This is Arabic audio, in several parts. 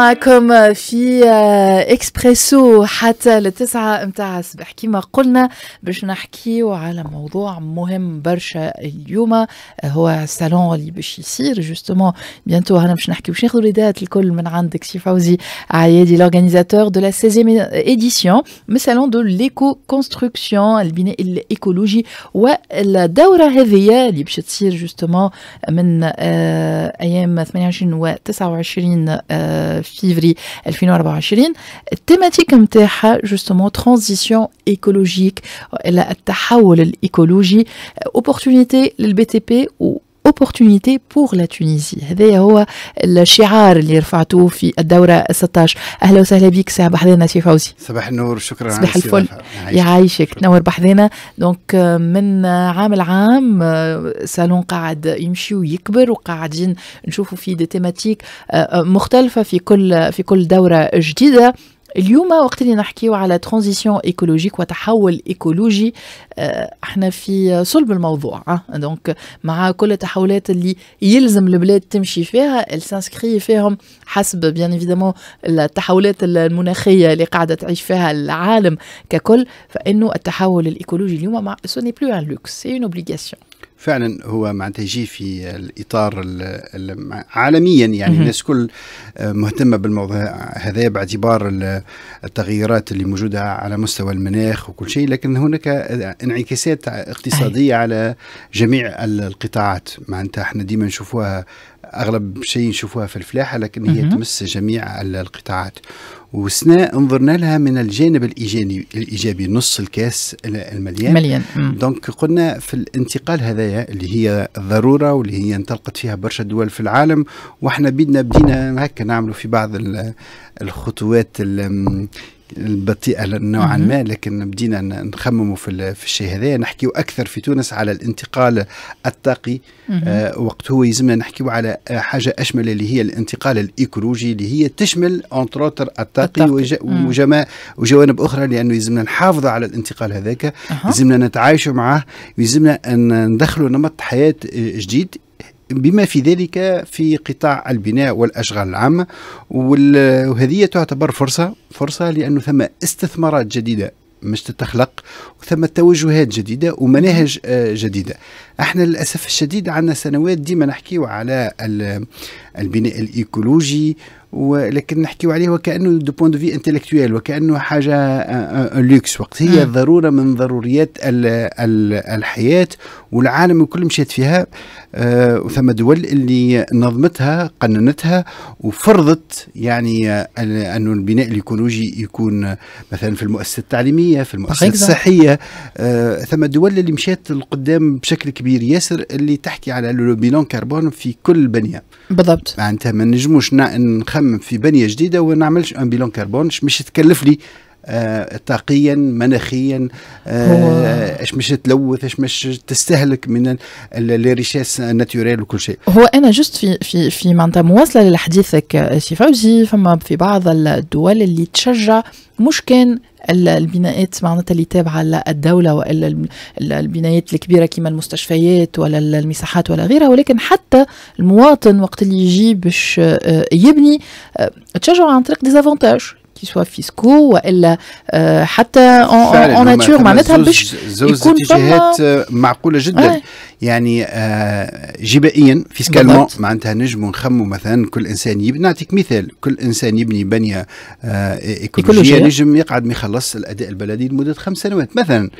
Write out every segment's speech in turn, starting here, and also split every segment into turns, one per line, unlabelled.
معكم آه، آه، في آه، اكسبريسو حتى لتسعة متاع الصباح كما قلنا باش نحكيو على موضوع مهم برشا اليوم هو السالون اللي باش يصير جوستومون بيانتو انا باش نحكيو باش ناخذ الإدات الكل من عندك سي فوزي عيادي لورغانيزاتور دو لا 16 ايديسيون من سالون دو ليكو كونستركسيون البناء الايكولوجي والدوره هذه اللي باش تصير جوستومون من ايام 28 و 29 Fivri 2024 thématique comme terre justement transition écologique la ou l'écologie opportunité le BTP ou opportunité pour la Tunisie هذا هو الشعار اللي رفعتوه في الدورة 16 أهلا وسهلا بك صباح حضينا سي فوزي
صباح النور شكرا صباح الفل
يعيشك تنور بحضينا دونك من عام لعام سالون قاعد يمشي ويكبر وقاعدين نشوفوا فيه دي تيماتيك آه، مختلفة في كل في كل دورة جديدة اليوم وقت اللي نحكيو على ترانزيسيون ايكولوجيك وتحول ايكولوجي آه، احنا في صلب الموضوع دونك آه. مع كل التحولات اللي يلزم البلاد تمشي فيها السانسكري فيهم حسب بيان ايفيدامون التحولات المناخيه اللي قاعده تعيش فيها العالم ككل فانه التحول الايكولوجي اليوم سوني بلو ان لوكس سي اون اوبليغاسيون
فعلا هو معناتها يجي في الاطار عالميا يعني الناس كل مهتمه بالموضوع هذا باعتبار التغيرات اللي موجوده على مستوى المناخ وكل شيء لكن هناك انعكاسات اقتصاديه على جميع القطاعات معناتها احنا ديما نشوفوها اغلب شيء نشوفوها في الفلاحه لكن هي تمس جميع القطاعات وسناء انظرنا لها من الجانب الايجابي الايجابي نص الكاس المليان مليان دونك قلنا في الانتقال هذايا اللي هي ضروره واللي هي انطلقت فيها برشا دول في العالم واحنا بدنا بدينا هكا نعملوا في بعض الخطوات البطيئة نوعا ما لكن بدينا نخمموا في في الشيء هذا نحكيو اكثر في تونس على الانتقال الطاقي آه وقت هو يلزمنا نحكيو على حاجه اشمل اللي هي الانتقال الايكولوجي اللي هي تشمل اونتروتر الطاقي, الطاقي. وجوانب اخرى لانه يلزمنا نحافظوا على الانتقال هذاك يلزمنا نتعايشوا معه يلزمنا ان ندخلوا نمط حياه جديد بما في ذلك في قطاع البناء والاشغال العامه وهذه تعتبر فرصه فرصه لانه ثم استثمارات جديده مش تتخلق وثم توجهات جديدة ومناهج آه، جديدة احنا للأسف الشديد عندنا سنوات ديما نحكيو على البناء الإيكولوجي ولكن نحكيو عليه وكانه دو بوان دو في انتلكتويال وكانه حاجه لوكس آه، آه، وقت هي ضروره من ضروريات الحياه والعالم الكل مشات فيها آه، وثم دول اللي نظمتها قننتها وفرضت يعني انه البناء الايكولوجي يكون مثلا في المؤسسه التعليميه في المؤسسه الصحيه ثم دول اللي مشات لقدام بشكل كبير ياسر اللي تحكي على لو بيلون كربون في كل بنيه بالضبط معناتها ما نجموش نخمم نخمم في بنيه جديده ونعملش ان بيلون كربون باش تكلف لي آه، طاقيا مناخيا اش آه، مش تلوث اش مش تستهلك من لي ريشيس ناتوريل وكل شيء
هو انا جست في في في معناتها مواصله لحديثك سي آه، فوزي فما في بعض الدول اللي تشجع مش كان البناءات معناتها اللي تابعه للدوله والا البنايات الكبيره كما المستشفيات ولا المساحات ولا غيرها ولكن حتى المواطن وقت اللي يجي باش يبني تشجعوا عن طريق ديزافونتاج كي سوا فيسكو والا حتى اون ناتور معناتها باش يكون اتجاهات آه،
معقوله جدا آه. يعني آه، جبائيا فيسكالمون معناتها نجموا نخموا مثلا كل انسان يبني نعطيك مثال كل انسان يبني بنيه آه، ايكولوجيه نجم يقعد ما يخلص الاداء البلدي لمده خمس سنوات مثلا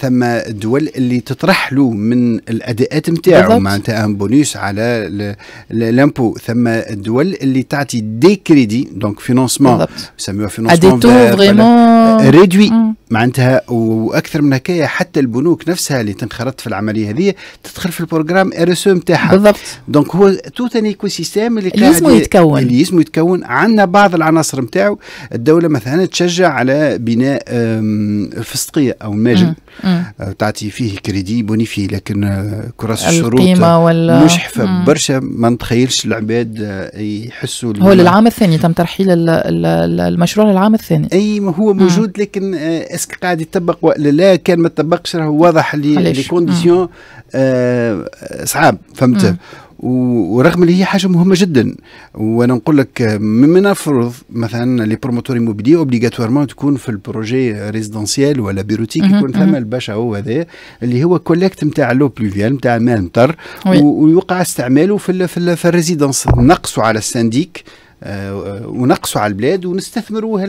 ثم الدول اللي تطرح له من الاداءات نتاعو معناتها ان بونيس على لامبو ثم الدول اللي تعطي دي كريدي دونك فينونسمون Ça me fait un à des taux vraiment
euh, réduits. Mmh.
معناتها واكثر من هكايا حتى البنوك نفسها اللي تنخرط في العمليه هذه تدخل في البروجرام ار اس نتاعها بالضبط دونك هو توت ان ايكو سيستيم اللي, اللي اسمه يتكون اللي اسمه يتكون عندنا بعض العناصر نتاعو الدوله مثلا تشجع على بناء الفسطقيه او الماجد آه، تعطي فيه كريدي بونيفي لكن آه، كراس الشروط ولا مشحفه برشا ما نتخيلش العباد آه، يحسوا هو للعام
الثاني تم ترحيل المشروع للعام الثاني اي هو موجود
لكن اسك قاعد يطبق ولا لا كان ما تطبقش راه واضح لي لي كونديسيون آه، صعاب فهمت ورغم اللي هي حاجه مهمه جدا وانا نقول لك من نفرض مثلا لي بروموتور موبيلي اوبليغاتوارمون تكون في البروجي ريزيدونسيال ولا بيروتيك يكون ثم الباشا هو هذا اللي هو كولكت نتاع لو بلوفيال نتاع ماء المطر ويوقع استعماله في الـ في, في الريزيدونس نقصوا على السانديك آه، ونقصوا على البلاد ونستثمروا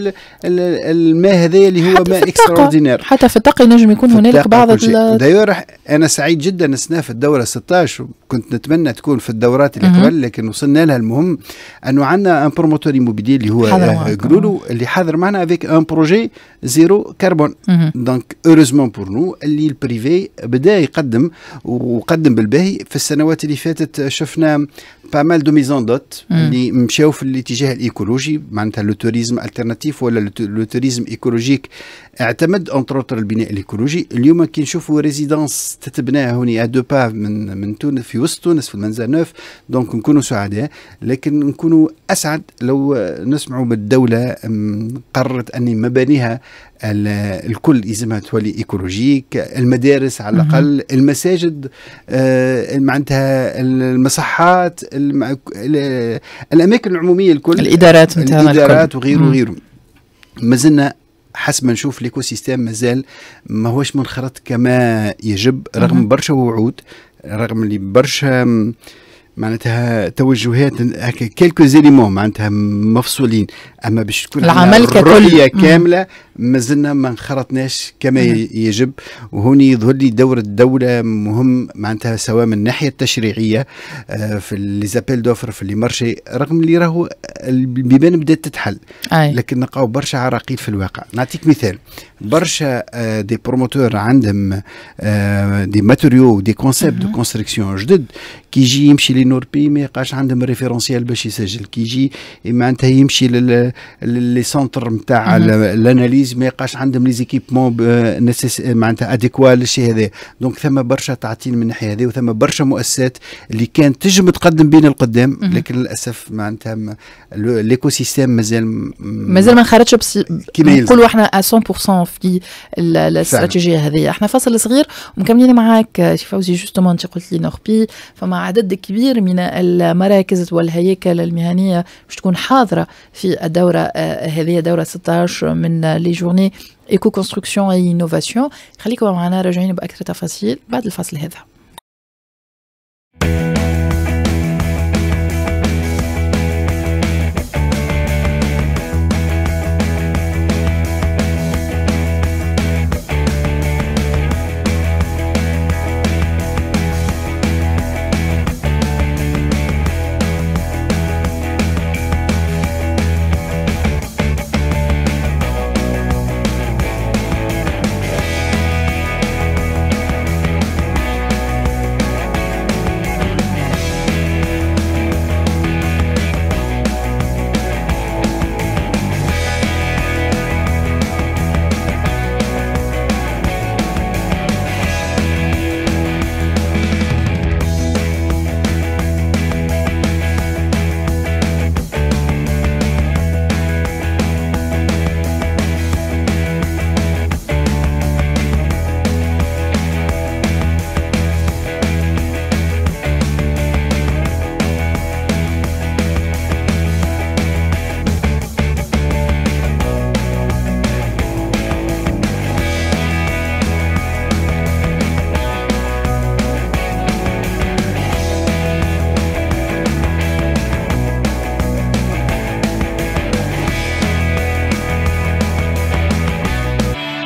الماء هذايا اللي هو ماء اكستراوردينير حتى في الطاقه ينجم يكون هنالك بعض دايور انا سعيد جدا نسنا في الدوره 16 كنت نتمنى تكون في الدورات اللي قبل لكن وصلنا لها المهم انه عندنا ان بروموتور ايموبيلي اللي هو جلولو آه، اللي حاضر معنا افيك ان بروجي زيرو كربون دونك اوروزمون بور نو اللي البريفي بدا يقدم وقدم بالباهي في السنوات اللي فاتت شفنا بامال دو ميزون دوت اللي مشاو في الاتجاه الايكولوجي معناتها لو توريزم التيرناتيف ولا لو توريزم ايكولوجيك اعتمد اونتر البناء الايكولوجي اليوم كي نشوفوا ريزيدونس تتبنى هوني ا دو با من من تونس في وسط تونس في المنزل نوف دونك نكونوا سعداء لكن نكونوا اسعد لو نسمعوا بالدوله قررت ان مبانيها الكل يلزمها تولي ايكولوجيك المدارس على الاقل المساجد آه، معناتها المصحات الاماكن العموميه الكل الادارات الادارات وغيره وغيره ما زلنا حسب ما نشوف ليكو سيستيم مازال ماهوش منخرط كما يجب رغم برشا وعود رغم اللي برشا معناتها توجهات كيلكو زيليمون معناتها مفصولين اما باش تكون العمل ككل كامله مازلنا ما انخرطناش كما يجب وهوني يظهر لي دور الدوله مهم معناتها سواء من الناحيه التشريعيه آه، في لي زابيل دوفر في لي مارشي رغم اللي راهو البيبان بدات تتحل أي. لكن نلقاو برشا عراقيل في الواقع نعطيك مثال برشا آه، دي بروموتور عندهم آه، دي ماتوريو دي كونسيبت دو كونستركسيون جدد كي يجي يمشي لنوربي ما يلقاش عندهم ريفيرونسيال باش يسجل كي يجي معناتها يمشي للي سونتر نتاع الاناليز زونتربريز ما يبقاش عندهم لي زيكيبمون معناتها اديكوا للشيء هذا دونك ثم برشا تعطيل من الناحيه هذه وثم برشا مؤسسات اللي كانت تجم تقدم بين القدام لكن للاسف معناتها ليكو سيستيم مازال مازال ما
انخرطش كيما نقولوا احنا 100% في الاستراتيجيه هذه احنا فصل صغير ومكملين معاك شي فوزي جوستومون انت قلت لي نوربي فما عدد كبير من المراكز والهياكل المهنيه باش تكون حاضره في الدوره آه، هذه دوره 16 من لي journées éco-construction et innovation. Khalikou amana rajouin bakhtar tafasil, bad facile hedha.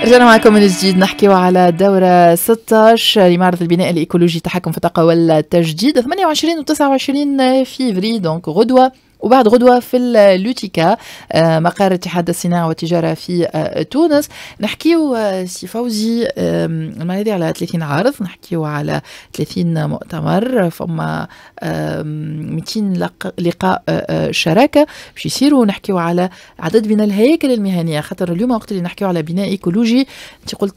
رجعنا معكم من جديد نحكيو على دورة 16 لمعرض البناء الإيكولوجي تحكم في الطاقة والتجديد 28 و 29 فيفري دونك غدوة وبعد غدوة في اللوتيكا آه، مقر اتحاد الصناعة والتجارة في آه، تونس نحكيو آه، سي فوزي المرة على 30 عرض نحكيو على 30 مؤتمر فما 200 لقاء شراكة باش يصيروا نحكيو على عدد من الهياكل المهنية خاطر اليوم وقت اللي نحكيو على بناء ايكولوجي انت قلت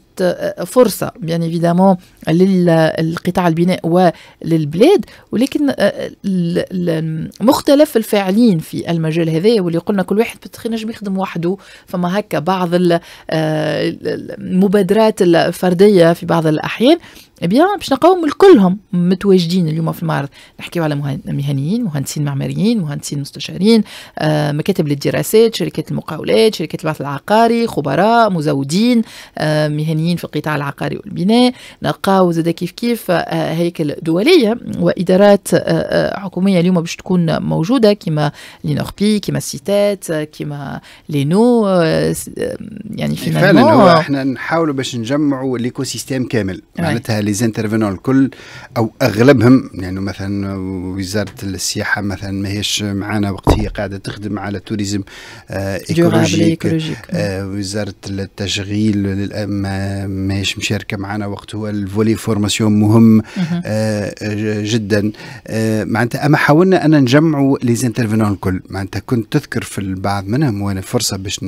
فرصة بيان ايفيدامون للقطاع البناء وللبلاد ولكن مختلف الفاعل فاعلين في المجال هذا واللي قلنا كل واحد ينجم يخدم وحده فما هكا بعض آه، المبادرات الفرديه في بعض الاحيان بيان eh باش نلقاوهم الكلهم متواجدين اليوم في المعرض نحكيو على مهنيين مهندسين معماريين مهندسين مستشارين آه، مكاتب للدراسات شركات المقاولات شركات البحث العقاري خبراء مزودين آه، مهنيين في القطاع العقاري والبناء نلقاو زاد كيف كيف آه، هيكل دوليه وادارات آه، آه، حكوميه اليوم باش تكون موجوده كما لينوربي كما سيتات آه، كما لينو يعني فعلا هو احنا
نحاولوا باش نجمعوا الايكو سيستيم كامل معناتها زانترفينون الكل او اغلبهم لانه يعني مثلا وزاره السياحه مثلا ماهيش معنا وقت هي قاعده تخدم على توريزم آه ايكولوجيك آه وزاره التشغيل ماهيش مشاركه معنا وقت هو الفولي فورماسيون مهم آه جدا آه معناتها اما حاولنا ان نجمعوا لي زانترفينون الكل معناتها كنت تذكر في البعض منهم وانا فرصه باش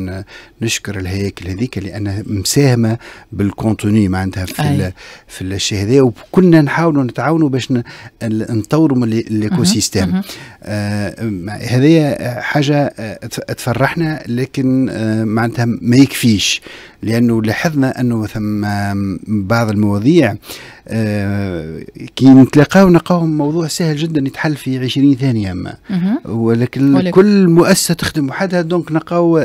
نشكر الهياكل هذيك لانها مساهمه بالكونتوني معناتها في في الشيء هذا وكلنا نحاولوا نتعاونوا باش نطوروا من الايكو سيستيم آه، هذه حاجه آه، تفرحنا لكن آه، معناتها ما يكفيش لانه لاحظنا انه ثم بعض المواضيع آه، كي نتلاقاو نلقاو موضوع سهل جدا يتحل في 20 ثانيه ما ولكن, كل مؤسسه تخدم وحدها دونك نلقاو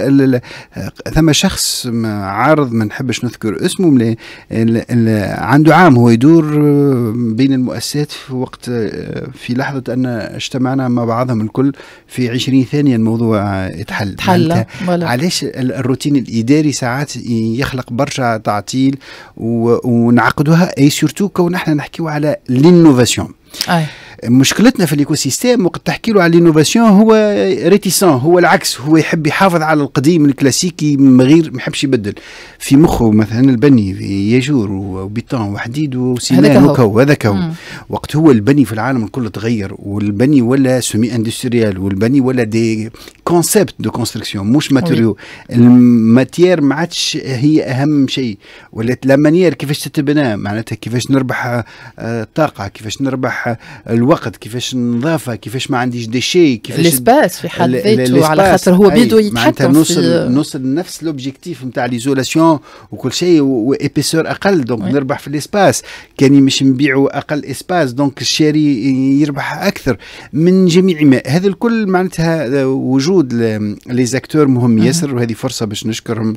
ثم شخص عارض ما نحبش نذكر اسمه عنده عام هو يدور آه، بين المؤسسات في وقت آه، في لحظه ان اجتمعنا مع بعضهم الكل في 20 ثانيه الموضوع يتحل تحل علاش الروتين الاداري ساعات يخلق برشا تعطيل ونعقدوها اي سورتو كون احنا نحكيو على لينوفاسيون مشكلتنا في الايكو سيستيم وقت تحكي له على الانوفاسيون هو ريتيسون هو العكس هو يحب يحافظ على القديم الكلاسيكي من غير ما يحبش يبدل في مخه مثلا البني ياجور وبيتون وحديد وسيمان وكو هذاك هو وقت هو البني في العالم الكل تغير والبني ولا سومي اندستريال والبني ولا دي كونسيبت دو كونستركسيون مش ماتيريو الماتير ما عادش هي اهم شيء ولات لا مانيير كيفاش تتبنى معناتها كيفاش نربح الطاقه آه، كيفاش نربح آه، الو الوقت كيفاش النظافه كيفاش ما عنديش ديشي كيفاش الاسباس في حد ذاته على خاطر هو بيدو يتحكم نوصل نوصل نفس لوبجيكتيف نتاع ليزولاسيون وكل شيء وابيسور اقل دونك وي. نربح في الاسباس كاني مش نبيعوا اقل اسباس دونك الشاري يربح اكثر من جميع ما هذا الكل معناتها آه، وجود لي زاكتور مهم ياسر وهذه فرصه باش نشكرهم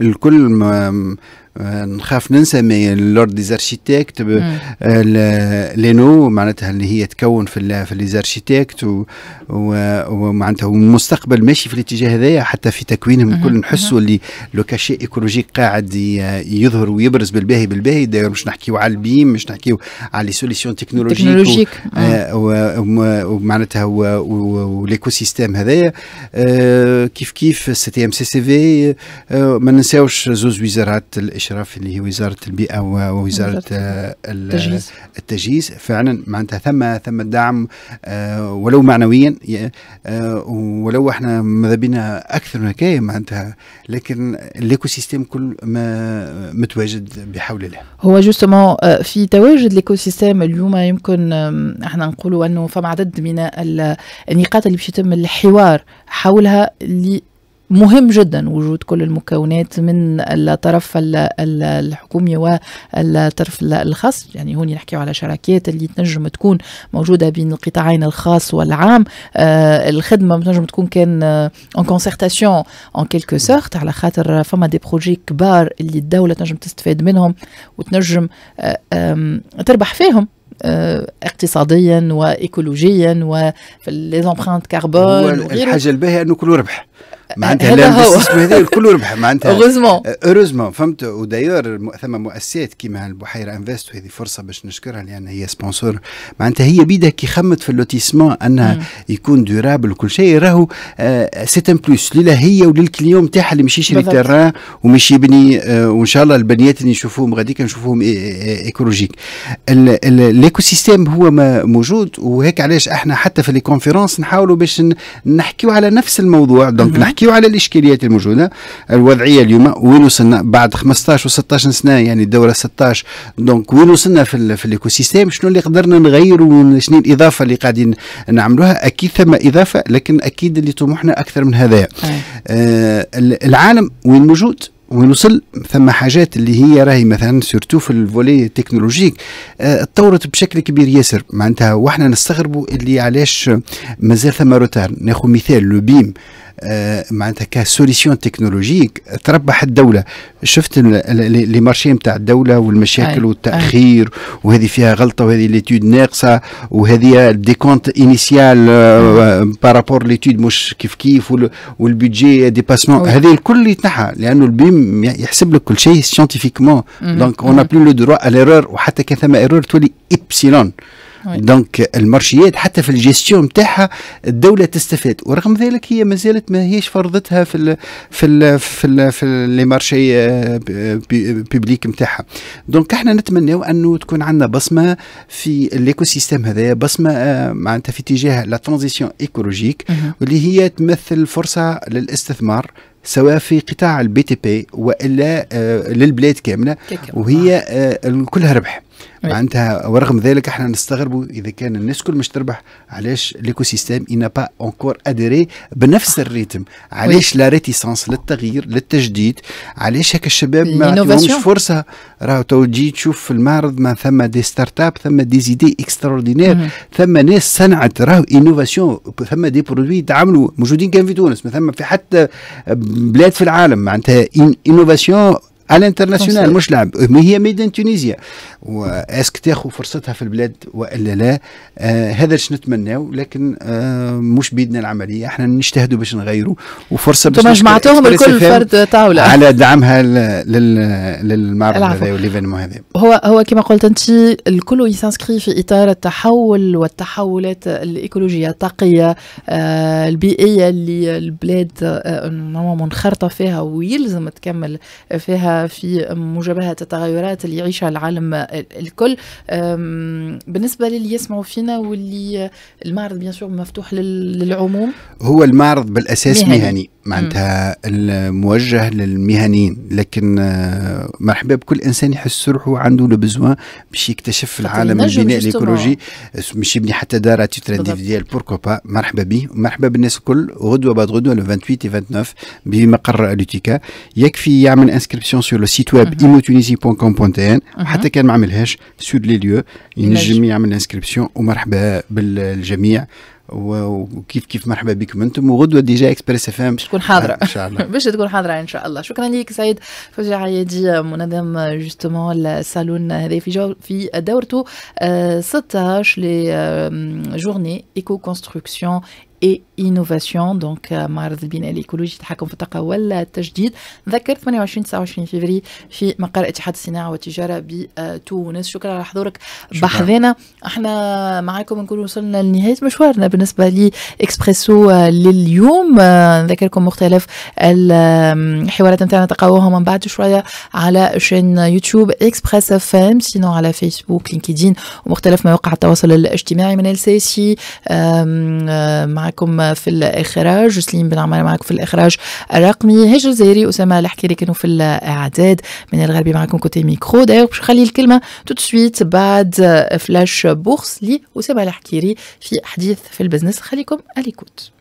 الكل نخاف ننسى مي لورد ديزارشيتكت لينو معناتها اللي هي تكون في في ليزارشيتكت ومعناتها المستقبل ماشي في الاتجاه هذايا حتى في تكوينهم الكل نحسوا اللي لو كاشي ايكولوجيك قاعد يظهر ويبرز بالباهي بالباهي داير مش نحكيو على البيم مش نحكيو على لي سوليسيون تكنولوجيك ومعناتها وليكو سيستيم هذايا آه، كيف كيف سي تي ام سي سي في آه، ما ننساوش زوز وزارات الاشراف اللي هي وزاره البيئه ووزاره التجهيز التجهيز فعلا معناتها ثم ثم الدعم آه، ولو معنويا آه، ولو احنا ماذا بينا اكثر من هكايا معناتها لكن الايكو سيستيم كل ما متواجد بحول الله
هو جوستومون آه، في تواجد الايكو سيستيم اليوم يمكن احنا نقولوا انه فما عدد من النقاط اللي باش يتم الحوار حولها اللي مهم جدا وجود كل المكونات من الطرف الحكومي والطرف الخاص يعني هون نحكيو على شراكات اللي تنجم تكون موجوده بين القطاعين الخاص والعام آه الخدمه تنجم تكون كان اون كونسيرتاسيون اون كيلكو سورت على خاطر فما دي بروجي كبار اللي الدوله تنجم تستفاد منهم وتنجم آه آه تربح فيهم آه، اقتصاديا وايكولوجيا وفي لي زومبرانت كربون الحاجه
الباهيه انه كله ربح معناتها الانفستيسمون هذا الكل ربح معناتها اوروزمون اوروزمون أه، فهمت ودايور ثم مؤسسات كيما البحيره انفست وهذه فرصه باش نشكرها لان هي سبونسور معناتها هي بيدها كي خمت في اللوتيسمون انها يكون دورابل وكل شيء راهو سيت ان بلوس ليلا هي وللكليون تاعها اللي مش يشري تيران ومش يبني أه، وان شاء الله البنيات اللي نشوفوهم غاديك نشوفوهم ايكولوجيك الايكو سيستيم هو موجود وهيك علاش احنا حتى في لي كونفيرونس نحاولوا باش نحكيو على نفس الموضوع دونك نحكي نحكيو على الاشكاليات الموجوده الوضعيه اليوم وين وصلنا بعد 15 و16 سنه يعني الدوره 16 دونك وين وصلنا في, في الايكو سيستيم شنو اللي قدرنا نغيروا شنو الاضافه اللي قاعدين نعملوها اكيد ثم اضافه لكن اكيد اللي طموحنا اكثر من هذا آه العالم وين موجود وين وصل ثم حاجات اللي هي راهي مثلا سورتو في الفولي التكنولوجيك آه، تطورت اه بشكل كبير ياسر معناتها واحنا نستغربوا اللي علاش مازال ثم روتار ناخذ مثال لو بيم آه، معناتها كسوليسيون تكنولوجيك تربح الدوله شفت لي مارشي نتاع الدوله والمشاكل أي. والتاخير أي. وهذه فيها غلطه وهذه ليتود ناقصه وهذه الديكونت انيسيال بارابور ليتود مش كيف كيف والبيدجي ديباسمون هذه الكل يتنحى لانه البيم يحسب لك كل شيء سيانتيفيكمون دونك اون بلو لو دروا على ليرور وحتى كان ثما ايرور تولي ابسيلون دونك المارشيات حتى في الجيستيون نتاعها الدوله تستفاد ورغم ذلك هي مازالت ماهيش فرضتها في الـ في الـ في الـ في لي مارشي بيبليك نتاعها دونك احنا نتمناو انه تكون عندنا بصمه في الايكو سيستم هذايا بصمه آه، معناتها في اتجاه لا ترانزيسيون ايكولوجيك واللي هي تمثل فرصه للاستثمار سواء في قطاع البي تي بي والا آه، للبلاد كامله وهي آه، كلها ربح معناتها ورغم ذلك احنا نستغربوا اذا كان الناس كل مش تربح علاش ليكو سيستيم اي با اونكور اديري بنفس الريتم علاش لا ريتيسانس للتغيير للتجديد علاش هكا الشباب ما عندهمش فرصه راهو تو تجي تشوف في المعرض ما ثم دي ستارت اب ثم دي زيدي اكستراوردينير ثم ناس صنعت راهو انوفاسيون ثم دي برودوي تعملوا موجودين كان في تونس ما ثم في حتى بلاد في العالم معناتها انوفاسيون الانترناسيونال مش لعب هي ميدان تونيزيا واسك تاخذ فرصتها في البلاد والا لا آه هذا اللي نتمناو لكن آه مش بيدنا العمليه احنا نجتهدوا باش نغيروا وفرصه باش جمعتوهم الكل فرد طاوله على دعمها للمعرض هذا والايفينمون هذا
هو هو كما قلت انت الكل يسانسكري في اطار التحول والتحولات الايكولوجيه الطاقيه آه البيئيه اللي البلاد آه منخرطه فيها ويلزم تكمل فيها في مجابهة التغيرات اللي يعيشها العالم الكل بالنسبة للي يسمعوا فينا واللي المعرض بيان سور مفتوح للعموم
هو المعرض بالأساس مهني, مهني. معناتها موجه للمهنيين لكن آه، مرحبا بكل انسان يحس روحه عنده لو بزوان باش يكتشف العالم البناء الايكولوجي باش يبني حتى دار تيتر انديفيديال بوركو با مرحبا به مرحبا بالناس الكل غدوه بعد غدوه 28 و 29 بمقر لوتيكا يكفي يعمل انسكريبسيون سور لو سيت ويب mm -hmm. imotunisie.com.tn حتى كان ما عملهاش سود لي ليو ينجم يعمل انسكريبسيون ومرحبا بالجميع وكيف كيف مرحبا بكم انتم وغدوه ديجا اكسبريس اف ام باش تكون حاضره ان شاء الله
باش تكون حاضره ان شاء الله شكرا لك سعيد فوزي عيادي منظم جوستومون الصالون هذا في جو في دورته 16 آه، لي جورني ايكو كونستركسيون اي انوفاسيون دونك معرض البناء الايكولوجي التحكم في الطاقه والتجديد ذكر 28 29 فيفري في مقر اتحاد الصناعه والتجاره بتونس شكرا على حضورك بحذنا احنا معاكم نكون وصلنا لنهايه مشوارنا بالنسبه لي اكسبريسو آه، لليوم آه، نذكركم مختلف الحوارات نتاعنا تقاوها من بعد شويه على شين يوتيوب اكسبريس اف ام سينو على فيسبوك لينكدين ومختلف مواقع التواصل الاجتماعي من السيسي مع معكم في الإخراج وسليم بن عمار معكم في الإخراج الرقمي هجر زيري أسامة الحكيري كانوا في الإعداد من الغربي معكم كوتي ميكرو دايوغ باش نخلي الكلمة توت سويت بعد فلاش بورس لي أسامة الحكيري في حديث في البزنس خليكم عليكوت